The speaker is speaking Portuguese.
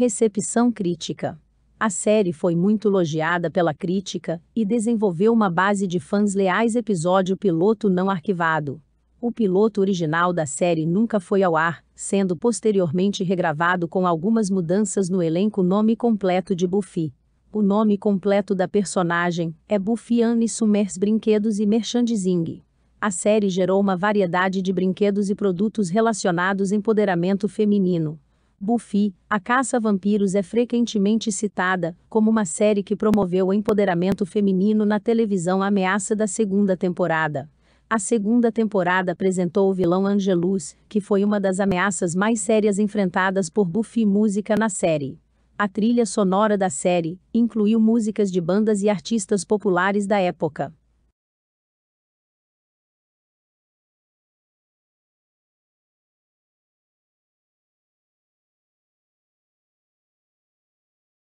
Recepção crítica. A série foi muito elogiada pela crítica e desenvolveu uma base de fãs leais. Episódio piloto não arquivado. O piloto original da série nunca foi ao ar, sendo posteriormente regravado com algumas mudanças no elenco. Nome completo de Buffy. O nome completo da personagem é Buffy Anne Summers Brinquedos e Merchandising. A série gerou uma variedade de brinquedos e produtos relacionados empoderamento feminino. Buffy, a caça a vampiros é frequentemente citada como uma série que promoveu o empoderamento feminino na televisão ameaça da segunda temporada. A segunda temporada apresentou o vilão Angelus, que foi uma das ameaças mais sérias enfrentadas por Buffy Música na série. A trilha sonora da série incluiu músicas de bandas e artistas populares da época.